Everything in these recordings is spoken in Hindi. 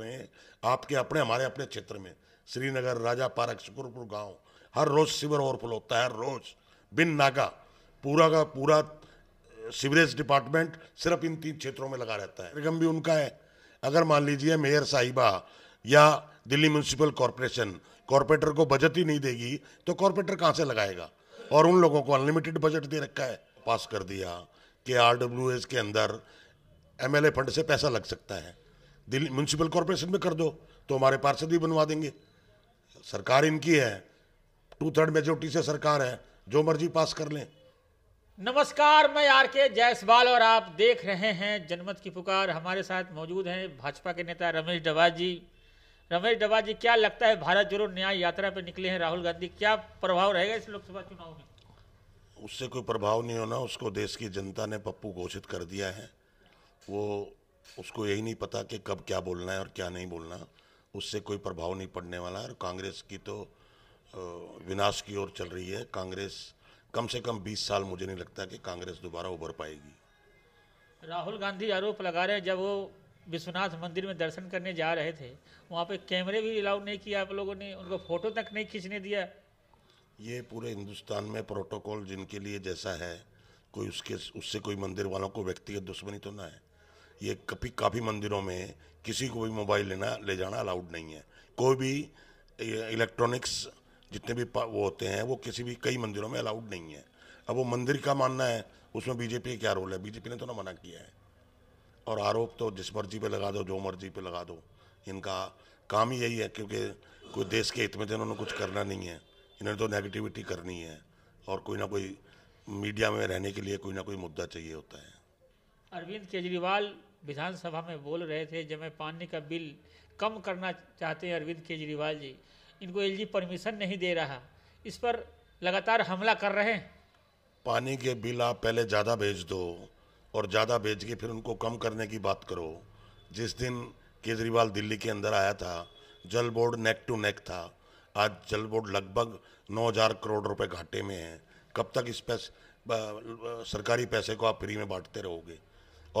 रहे हैं आपके अपने हमारे अपने क्षेत्र में श्रीनगर राजा पारक शुक्रपुर गांव हर रोज़ शिविर ओवरफ्लो होता है हर रोज़ बिन नागा पूरा का पूरा सिवरेज डिपार्टमेंट सिर्फ इन तीन क्षेत्रों में लगा रहता है निगम भी उनका है अगर मान लीजिए मेयर साहिबा या दिल्ली म्यूनसिपल कॉरपोरेशन कॉरपोरेटर को बजट ही नहीं देगी तो कॉरपोरेटर कहाँ से लगाएगा और उन लोगों को अनलिमिटेड बजट दे रखा है पास कर दिया कि आर के अंदर एम फंड से पैसा लग सकता है दिल्ली म्यूनसिपल कॉरपोरेशन में कर दो तो हमारे पार्षद भी बनवा देंगे सरकार इनकी है टू थर्ड मेजोरिटी से सरकार है जो मर्जी पास कर लें नमस्कार मैं आर के जायसवाल और आप देख रहे हैं जनमत की पुकार हमारे साथ मौजूद हैं भाजपा के नेता रमेश डवा जी रमेश डवा जी क्या लगता है भारत जोड़ो न्याय यात्रा पर निकले हैं राहुल गांधी क्या प्रभाव रहेगा इस लोकसभा चुनाव में उससे कोई प्रभाव नहीं होना उसको देश की जनता ने पप्पू घोषित कर दिया है वो उसको यही नहीं पता कि कब क्या बोलना है और क्या नहीं बोलना उससे कोई प्रभाव नहीं पड़ने वाला और कांग्रेस की तो विनाश की ओर चल रही है कांग्रेस कम से कम 20 साल मुझे नहीं लगता कि कांग्रेस दोबारा उभर पाएगी राहुल गांधी आरोप लगा रहे हैं जब वो विश्वनाथ मंदिर में दर्शन करने जा रहे थे वहाँ पे कैमरे भी अलाउ नहीं किया आप लोगों ने उनको फोटो तक नहीं खींचने दिया ये पूरे हिंदुस्तान में प्रोटोकॉल जिनके लिए जैसा है कोई उसके उससे कोई मंदिर वालों को व्यक्तिगत दुश्मनी तो ना है ये कभी काफ़ी मंदिरों में किसी को भी मोबाइल लेना ले जाना अलाउड नहीं है कोई भी इलेक्ट्रॉनिक्स जितने भी वो होते हैं वो किसी भी कई मंदिरों में अलाउड नहीं है अब वो मंदिर का मानना है उसमें बीजेपी क्या रोल है बीजेपी ने तो ना मना किया है और आरोप तो जिस मर्जी पे लगा दो जो मर्जी पे लगा दो इनका काम ही यही है क्योंकि कोई देश के हित में तो इन्होंने कुछ करना नहीं है इन्होंने तो नेगेटिविटी करनी है और कोई ना कोई मीडिया में रहने के लिए कोई ना कोई मुद्दा चाहिए होता है अरविंद केजरीवाल विधानसभा में बोल रहे थे जब मैं पानी का बिल कम करना चाहते हैं अरविंद केजरीवाल जी इनको एलजी परमिशन नहीं दे रहा इस पर लगातार हमला कर रहे हैं पानी के बिल आप पहले ज़्यादा भेज दो और ज़्यादा भेज के फिर उनको कम करने की बात करो जिस दिन केजरीवाल दिल्ली के अंदर आया था जल बोर्ड नेक टू नेक था आज जल बोर्ड लगभग 9000 करोड़ रुपए घाटे में है कब तक इस पैसे सरकारी पैसे को आप फ्री में बांटते रहोगे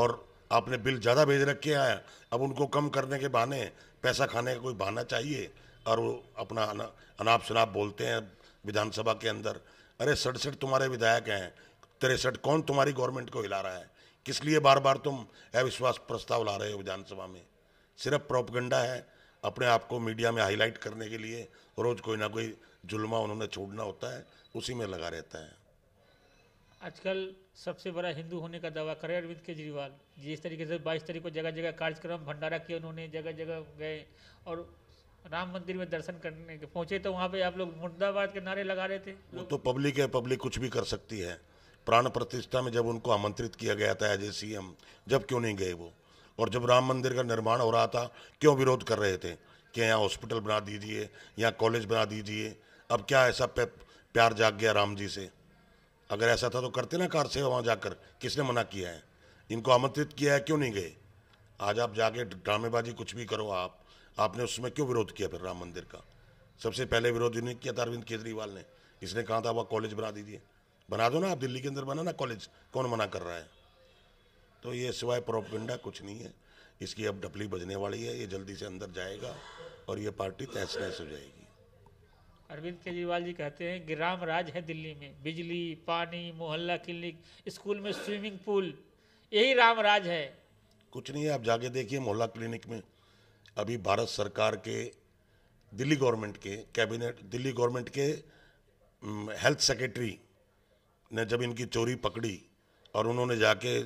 और आपने बिल ज़्यादा भेज रखे हैं अब उनको कम करने के बहाने पैसा खाने का कोई बहाना चाहिए और वो अपना अनाप शनाप बोलते हैं विधानसभा के अंदर अरे सड़सठ तुम्हारे विधायक हैं तिरसठ कौन तुम्हारी गवर्नमेंट को हिला रहा है किस लिए बार बार तुम अविश्वास प्रस्ताव ला रहे हो विधानसभा में सिर्फ प्रोपगंडा है अपने आप को मीडिया में हाईलाइट करने के लिए रोज़ कोई ना कोई जुल्मा उन्होंने छोड़ना होता है उसी में लगा रहता है आजकल सबसे बड़ा हिंदू होने का दावा करे अरविंद केजरीवाल जिस तरीके से बाईस तारीख को जगह जगह कार्यक्रम भंडारा किया उन्होंने जगह जगह गए और राम मंदिर में दर्शन करने के पहुंचे तो वहाँ पे आप लोग मुर्दाबाद के नारे लगा रहे थे वो तो पब्लिक है पब्लिक कुछ भी कर सकती है प्राण प्रतिष्ठा में जब उनको आमंत्रित किया गया था एज ए सी एम जब क्यों नहीं गए वो और जब राम मंदिर का निर्माण हो रहा था क्यों विरोध कर रहे थे कि यहाँ हॉस्पिटल बना दीजिए यहाँ कॉलेज बना दीजिए अब क्या ऐसा प्यार जाग गया राम जी से अगर ऐसा था तो करते ना कार सेवा वहाँ जाकर किसने मना किया है इनको आमंत्रित किया है क्यों नहीं गए आज आप जाके ड्रामेबाजी कुछ भी करो आप आपने उसमें क्यों विरोध किया फिर राम मंदिर का सबसे पहले विरोध इन्हें किया था अरविंद केजरीवाल ने इसने कहा था वह कॉलेज बना दीजिए बना दो ना आप दिल्ली के अंदर बना ना कॉलेज कौन मना कर रहा है तो ये सिवाय प्रोपगंडा कुछ नहीं है इसकी अब डपली बजने वाली है ये जल्दी से अंदर जाएगा और ये पार्टी तहस नहस हो जाएगी अरविंद केजरीवाल जी कहते हैं कि राज है दिल्ली में बिजली पानी मोहल्ला क्लिनिक स्कूल में स्विमिंग पूल यही राम राज है कुछ नहीं है आप जाके देखिए मोहल्ला क्लिनिक में अभी भारत सरकार के दिल्ली गवर्नमेंट के कैबिनेट दिल्ली गवर्नमेंट के हेल्थ सेक्रेटरी ने जब इनकी चोरी पकड़ी और उन्होंने जाके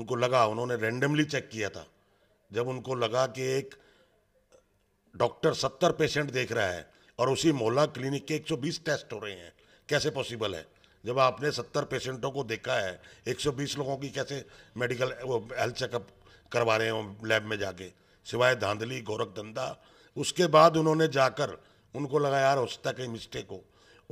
उनको लगा उन्होंने रेंडमली चेक किया था जब उनको लगा कि एक डॉक्टर सत्तर पेशेंट देख रहा है और उसी मोहल्ला क्लिनिक के 120 टेस्ट हो रहे हैं कैसे पॉसिबल है जब आपने 70 पेशेंटों को देखा है 120 लोगों की कैसे मेडिकल वो हेल्थ चेकअप करवा रहे हैं लैब में जाके सिवाय धांधली गोरख धंधा उसके बाद उन्होंने जाकर उनको लगा यार हो सकता कहीं मिस्टेक हो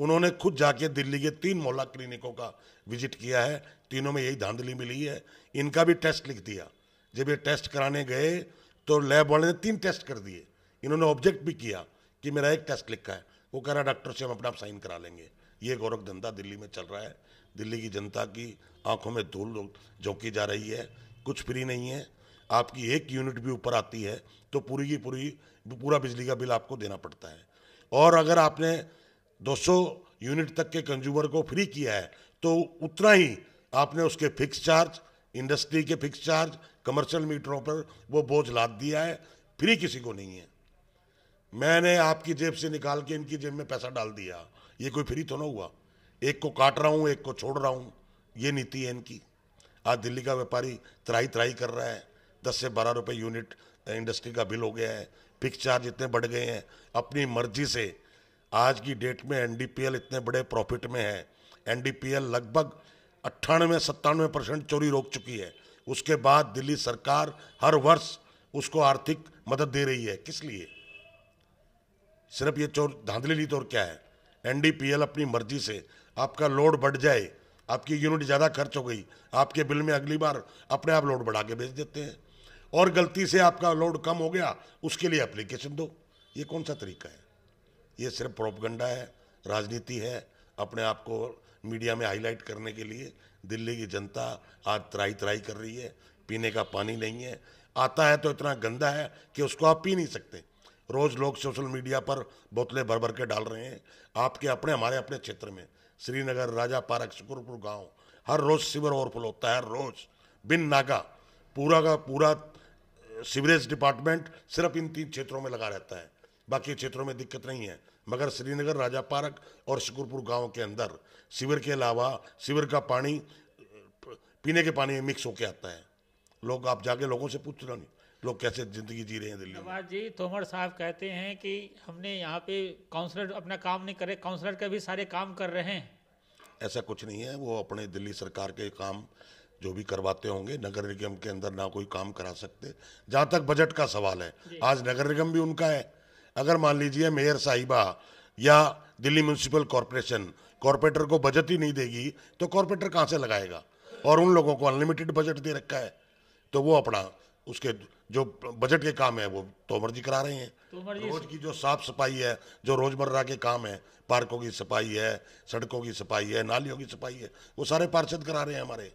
उन्होंने खुद जाके दिल्ली के तीन मोहल्ला क्लिनिकों का विजिट किया है तीनों में यही धांधली मिली है इनका भी टेस्ट लिख दिया जब ये टेस्ट कराने गए तो लैब वाले ने तीन टेस्ट कर दिए इन्होंने ऑब्जेक्ट भी किया कि मेरा एक टेस्ट लिखा है वो कह रहा डॉक्टर से हम अपना साइन करा लेंगे ये गोरख धंधा दिल्ली में चल रहा है दिल्ली की जनता की आंखों में धूल झोंकी जा रही है कुछ फ्री नहीं है आपकी एक यूनिट भी ऊपर आती है तो पूरी की पूरी पूरा बिजली का बिल आपको देना पड़ता है और अगर आपने 200 यूनिट तक के कंज्यूमर को फ्री किया है तो उतना ही आपने उसके फिक्स चार्ज इंडस्ट्री के फिक्स चार्ज कमर्शियल मीटरों पर वो बोझ लाद दिया है फ्री किसी को नहीं है मैंने आपकी जेब से निकाल के इनकी जेब में पैसा डाल दिया ये कोई फ्री तो ना हुआ एक को काट रहा हूँ एक को छोड़ रहा हूँ ये नीति है इनकी आज दिल्ली का व्यापारी तराई तराई कर रहा है दस से बारह रुपये यूनिट इंडस्ट्री का बिल हो गया है फिक्स चार्ज इतने बढ़ गए हैं अपनी मर्जी से आज की डेट में एन इतने बड़े प्रॉफिट में है एन लगभग अट्ठानवे सत्तानवे परसेंट चोरी रोक चुकी है उसके बाद दिल्ली सरकार हर वर्ष उसको आर्थिक मदद दे रही है किस लिए सिर्फ ये चोर धांधली ली तो और क्या है एनडीपीएल अपनी मर्जी से आपका लोड बढ़ जाए आपकी यूनिट ज़्यादा खर्च हो गई आपके बिल में अगली बार अपने आप लोड बढ़ा के भेज देते हैं और गलती से आपका लोड कम हो गया उसके लिए एप्लीकेशन दो ये कौन सा तरीका है ये सिर्फ प्रोपगंडा है राजनीति है अपने आप को मीडिया में हाईलाइट करने के लिए दिल्ली की जनता आज तराई तराई कर रही है पीने का पानी नहीं है आता है तो इतना गंदा है कि उसको आप पी नहीं सकते रोज़ लोग सोशल मीडिया पर बोतलें भर भर के डाल रहे हैं आपके अपने हमारे अपने क्षेत्र में श्रीनगर राजा पार्क शुक्रपुर गांव हर रोज़ शिविर ओवरफ्लो होता है हर रोज़ बिन नागा पूरा का पूरा सीवरेज डिपार्टमेंट सिर्फ इन तीन क्षेत्रों में लगा रहता है बाकी क्षेत्रों में दिक्कत नहीं है मगर श्रीनगर राजा पार्क और शिकुरपुर गाँव के अंदर शिविर के अलावा शिविर का पानी पीने के पानी में मिक्स होकर आता है लोग आप जाके लोगों से पूछ रहे नहीं लोग कैसे ज़िंदगी जी रहे हैं दिल्ली नवाज जी तोमर साहब कहते हैं कि हमने यहाँ पे काउंसलर अपना काम नहीं करे काउंसलर का भी सारे काम कर रहे हैं ऐसा कुछ नहीं है वो अपने दिल्ली सरकार के काम जो भी करवाते होंगे नगर निगम के अंदर ना कोई काम करा सकते जहाँ तक बजट का सवाल है आज नगर निगम भी उनका है अगर मान लीजिए मेयर साहिबा या दिल्ली म्यूनसिपल कॉरपोरेशन कॉरपोरेटर को बजट ही नहीं देगी तो कॉरपोरेटर कहाँ से लगाएगा और उन लोगों को अनलिमिटेड बजट दे रखा है तो वो अपना उसके जो बजट के काम है वो तोमर जी करा रहे हैं रोज की जो साफ सफाई है जो रोजमर्रा के काम है पार्कों की सफाई है सड़कों की सफाई है नालियों की सफाई है वो सारे पार्षद करा रहे हैं हमारे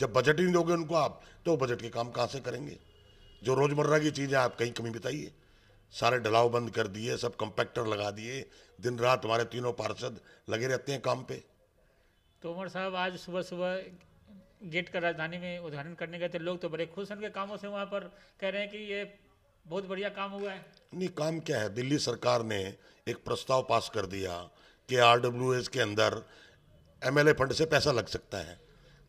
जब बजट ही नहीं दोगे उनको आप तो बजट के काम कहाँ से करेंगे जो रोजमर्रा की चीज़ें आप कहीं कमी बताइए सारे ढलाव बंद कर दिए सब कंपैक्टर लगा दिए दिन रात हमारे तीनों पार्षद लगे रहते हैं काम पे तोमर साहब आज सुबह सुबह गेट का राजधानी में उद्घाटन करने गए थे लोग तो बड़े खुश उनके कामों से वहाँ पर कह रहे हैं कि ये बहुत बढ़िया काम हुआ है नहीं काम क्या है दिल्ली सरकार ने एक प्रस्ताव पास कर दिया कि आर के अंदर एम फंड से पैसा लग सकता है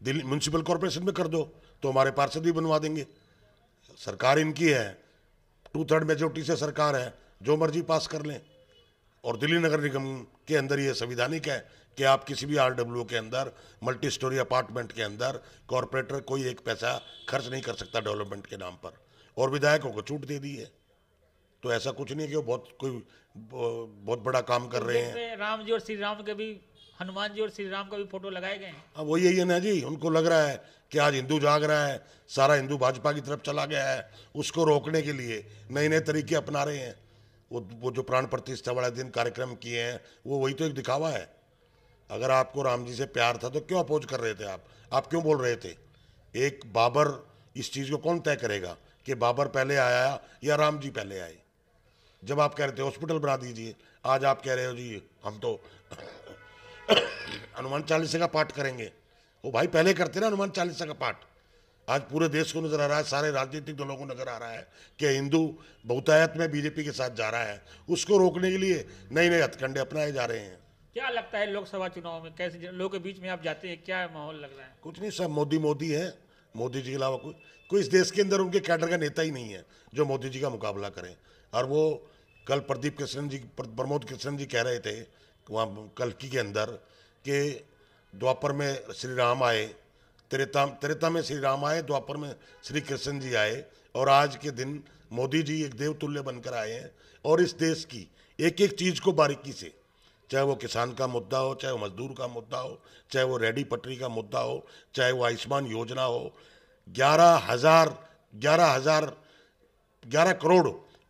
दिल्ली म्यूनसिपल कॉरपोरेशन में कर दो तो हमारे पार्षद भी बनवा देंगे सरकार इनकी है टू थर्ड मेजोरिटी से सरकार है जो मर्जी पास कर लें और दिल्ली नगर निगम के अंदर ये संविधानिक है कि आप किसी भी आर के अंदर मल्टी स्टोरी अपार्टमेंट के अंदर कॉरपोरेटर कोई एक पैसा खर्च नहीं कर सकता डेवलपमेंट के नाम पर और विधायकों को छूट दे दी है तो ऐसा कुछ नहीं कि वो बहुत कोई बहुत बड़ा काम कर रहे हैं राम जी और श्री राम के भी हनुमान जी और श्री राम का भी फोटो लगाए गए हैं हाँ, वो यही है ना जी उनको लग रहा है कि आज हिंदू जाग रहा है सारा हिंदू भाजपा की तरफ चला गया है उसको रोकने के लिए नए नए तरीके अपना रहे हैं वो वो जो प्राण प्रतिष्ठा वाले दिन कार्यक्रम किए हैं वो वही तो एक दिखावा है अगर आपको राम जी से प्यार था तो क्यों अपोज कर रहे थे आप आप क्यों बोल रहे थे एक बाबर इस चीज़ को कौन तय करेगा कि बाबर पहले आया या राम जी पहले आए जब आप कह रहे थे हॉस्पिटल बना दीजिए आज आप कह रहे हो जी हम तो हनुमान चालीसा का पाठ करेंगे वो भाई पहले करते ना हनुमान चालीसा का पाठ आज पूरे देश को नजर आ रहा है सारे राजनीतिक दलों को नजर आ रहा है कि हिंदू बहुतायत में बीजेपी के साथ जा रहा है उसको रोकने के लिए नए नए हथकंडे अपनाए जा रहे हैं क्या लगता है लोकसभा चुनाव में कैसे लोगों के बीच में आप जाते हैं क्या माहौल लग रहा है कुछ नहीं सब मोदी मोदी है मोदी जी के अलावा कोई कोई इस देश के अंदर उनके कैडर का नेता ही नहीं है जो मोदी जी का मुकाबला करें और वो कल प्रदीप कृष्ण जी प्रमोद कृष्ण जी कह रहे थे वहाँ कलकी के अंदर कि द्वापर में श्री राम आए त्रेता त्रेता में श्री राम आए द्वापर में श्री कृष्ण जी आए और आज के दिन मोदी जी एक देवतुल्य बनकर आए हैं और इस देश की एक एक चीज़ को बारीकी से चाहे वो किसान का मुद्दा हो चाहे वो मजदूर का मुद्दा हो चाहे वो रेडी पटरी का मुद्दा हो चाहे वो आयुष्मान योजना हो ग्यारह हज़ार ग्यारह हज़ार ग्यारह करोड़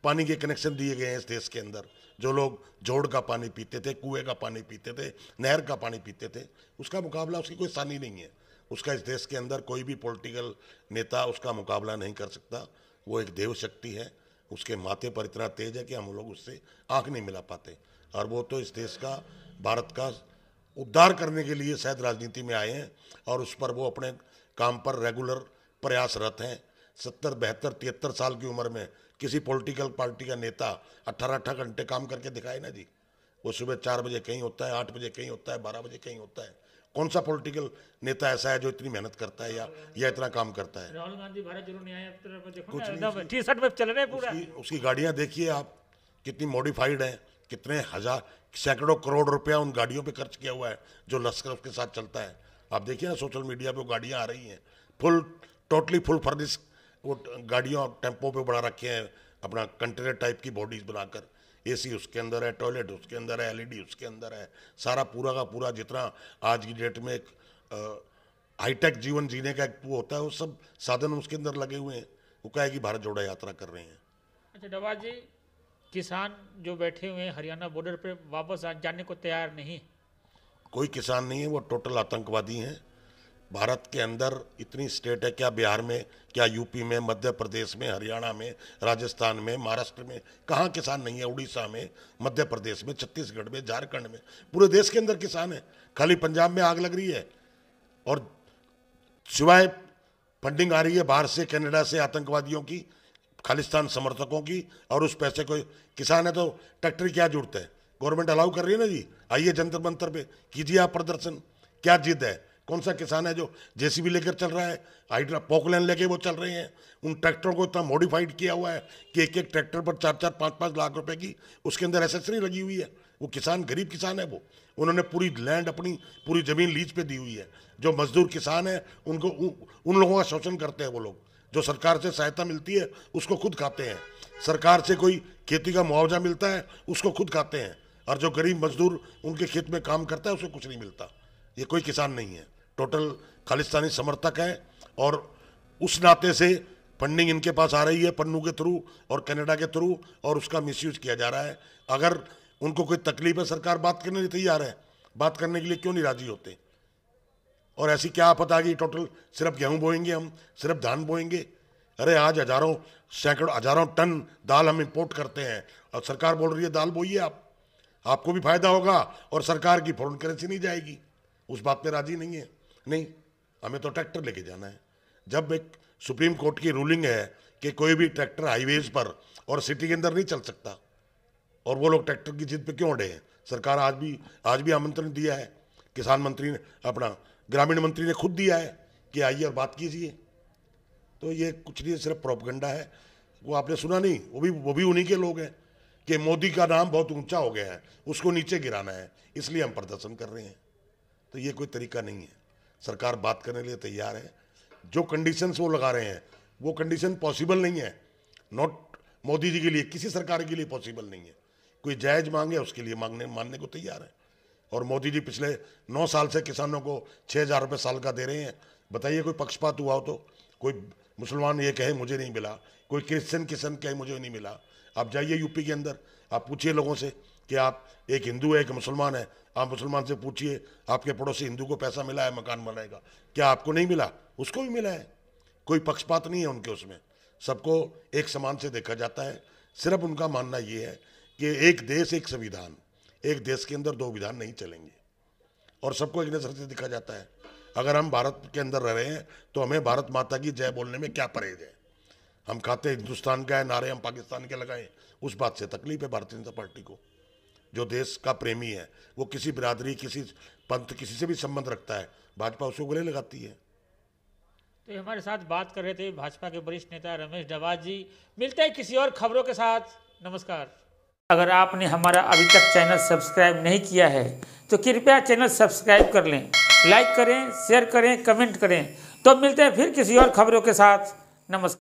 पानी के कनेक्शन दिए गए हैं इस देश के अंदर जो लोग जोड़ का पानी पीते थे कुएं का पानी पीते थे नहर का पानी पीते थे उसका मुकाबला उसकी कोई सानी नहीं है उसका इस देश के अंदर कोई भी पॉलिटिकल नेता उसका मुकाबला नहीं कर सकता वो एक देव शक्ति है उसके माथे पर इतना तेज है कि हम लोग उससे आंख नहीं मिला पाते और वो तो इस देश का भारत का उद्धार करने के लिए शायद राजनीति में आए हैं और उस पर वो अपने काम पर रेगुलर प्रयासरत हैं सत्तर बहत्तर तिहत्तर साल की उम्र में किसी पॉलिटिकल पार्टी का नेता अट्ठारह अट्ठारह घंटे काम करके दिखाए ना जी वो सुबह चार बजे कहीं होता है आठ बजे कहीं होता है बारह बजे कहीं होता है कौन सा पॉलिटिकल नेता ऐसा है जो इतनी मेहनत करता है या या इतना काम करता है राहुल गांधी भारत जोड़ो तो कुछ चल रहे पूरा उसकी, उसकी गाड़ियाँ देखिए आप कितनी मॉडिफाइड हैं कितने हजार सैकड़ों करोड़ रुपया उन गाड़ियों पे खर्च किया हुआ है जो लश्कर उसके साथ चलता है आप देखिए ना सोशल मीडिया पे वो गाड़ियाँ आ रही हैं फुल टोटली फुल फर्निश वो गाड़ियों टेम्पो पे बना रखे हैं अपना कंटेनर टाइप की बॉडीज बनाकर ए उसके अंदर है टॉयलेट उसके अंदर है एल उसके अंदर है सारा पूरा का पूरा जितना आज की डेट में एक हाईटेक जीवन जीने का एक वो होता है वो सब साधन उसके अंदर लगे हुए हैं वो क्या है कि भारत जोड़ा यात्रा कर रहे हैं अच्छा डबा जी किसान जो बैठे हुए हैं हरियाणा बॉर्डर पर वापस आ जाने को तैयार नहीं कोई किसान नहीं है वो टोटल आतंकवादी हैं भारत के अंदर इतनी स्टेट है क्या बिहार में क्या यूपी में मध्य प्रदेश में हरियाणा में राजस्थान में महाराष्ट्र में कहाँ किसान नहीं है उड़ीसा में मध्य प्रदेश में छत्तीसगढ़ में झारखंड में पूरे देश के अंदर किसान है खाली पंजाब में आग लग रही है और सिवाय फंडिंग आ रही है बाहर से कनाडा से आतंकवादियों की खालिस्तान समर्थकों की और उस पैसे को किसान है तो ट्रैक्टर क्या जुड़ते हैं गवर्नमेंट अलाउ कर रही है ना जी आइए जंतर मंतर पे कीजिए आप प्रदर्शन क्या जिद है कौन सा किसान है जो जेसीबी लेकर चल रहा है हाइड्रा पोकलैंड लेके वो चल रहे हैं उन ट्रैक्टरों को इतना मॉडिफाइड किया हुआ है कि एक एक ट्रैक्टर पर चार चार पाँच पाँच लाख रुपए की उसके अंदर एसेसरी लगी हुई है वो किसान गरीब किसान है वो उन्होंने पूरी लैंड अपनी पूरी ज़मीन लीज पे दी हुई है जो मजदूर किसान है उनको उन लोगों का शोषण करते हैं वो लोग जो सरकार से सहायता मिलती है उसको खुद खाते हैं सरकार से कोई खेती का मुआवजा मिलता है उसको खुद खाते हैं और जो गरीब मजदूर उनके खेत में काम करता है उसको कुछ नहीं मिलता ये कोई किसान नहीं है टोटल खालिस्तानी समर्थक है और उस नाते से फंडिंग इनके पास आ रही है पन्नू के थ्रू और कनाडा के थ्रू और उसका मिसयूज किया जा रहा है अगर उनको कोई तकलीफ है सरकार बात करने के लिए तैयार है बात करने के लिए क्यों नहीं राजी होते और ऐसी क्या आ गई टोटल सिर्फ गेहूं बोएंगे हम सिर्फ धान बोएंगे अरे आज हजारों सैकड़ों हजारों टन दाल हम इंपोर्ट करते हैं और सरकार बोल रही है दाल बोइए आप आपको भी फायदा होगा और सरकार की फॉरन करेंसी नहीं जाएगी उस बात पर राजी नहीं है नहीं हमें तो ट्रैक्टर लेके जाना है जब एक सुप्रीम कोर्ट की रूलिंग है कि कोई भी ट्रैक्टर हाईवेज पर और सिटी के अंदर नहीं चल सकता और वो लोग ट्रैक्टर की जिद पे क्यों अड़े हैं सरकार आज भी आज भी आमंत्रण दिया है किसान मंत्री ने अपना ग्रामीण मंत्री ने खुद दिया है कि आइए और बात कीजिए तो ये कुछ नहीं सिर्फ प्रोपगंडा है वो आपने सुना नहीं वो भी वो भी उन्हीं के लोग हैं कि मोदी का नाम बहुत ऊंचा हो गया है उसको नीचे गिराना है इसलिए हम प्रदर्शन कर रहे हैं तो ये कोई तरीका नहीं है सरकार बात करने के लिए तैयार है जो कंडीशंस वो लगा रहे हैं वो कंडीशन पॉसिबल नहीं है नॉट मोदी जी के लिए किसी सरकार के लिए पॉसिबल नहीं है कोई जायज़ मांगे उसके लिए मांगने मानने को तैयार है और मोदी जी पिछले नौ साल से किसानों को छः हज़ार रुपये साल का दे रहे हैं बताइए कोई पक्षपात हुआ हो तो कोई मुसलमान ये कहे मुझे नहीं मिला कोई क्रिश्चियन किसान कहे मुझे नहीं मिला आप जाइए यूपी के अंदर आप पूछिए लोगों से कि आप एक हिंदू है एक मुसलमान है आप मुसलमान से पूछिए आपके पड़ोसी हिंदू को पैसा मिला है मकान बनाएगा क्या आपको नहीं मिला उसको भी मिला है कोई पक्षपात नहीं है उनके उसमें सबको एक समान से देखा जाता है सिर्फ उनका मानना ये है कि एक देश एक संविधान एक देश के अंदर दो विधान नहीं चलेंगे और सबको एक नज़र से दिखा जाता है अगर हम भारत के अंदर रह रहे हैं तो हमें भारत माता की जय बोलने में क्या परहेज है हम खाते हिंदुस्तान का है नारे हम पाकिस्तान के लगाएं उस बात से तकलीफ है भारतीय जनता पार्टी को जो देश का प्रेमी है वो किसी बिरादरी किसी पंथ किसी से भी संबंध रखता है भाजपा उसको गले लगाती है तो हमारे साथ बात कर रहे थे भाजपा के वरिष्ठ नेता रमेश डवाजी जी मिलते हैं किसी और खबरों के साथ नमस्कार अगर आपने हमारा अभी तक चैनल सब्सक्राइब नहीं किया है तो कृपया चैनल सब्सक्राइब कर लें लाइक करें शेयर करें कमेंट करें तो मिलते हैं फिर किसी और खबरों के साथ नमस्कार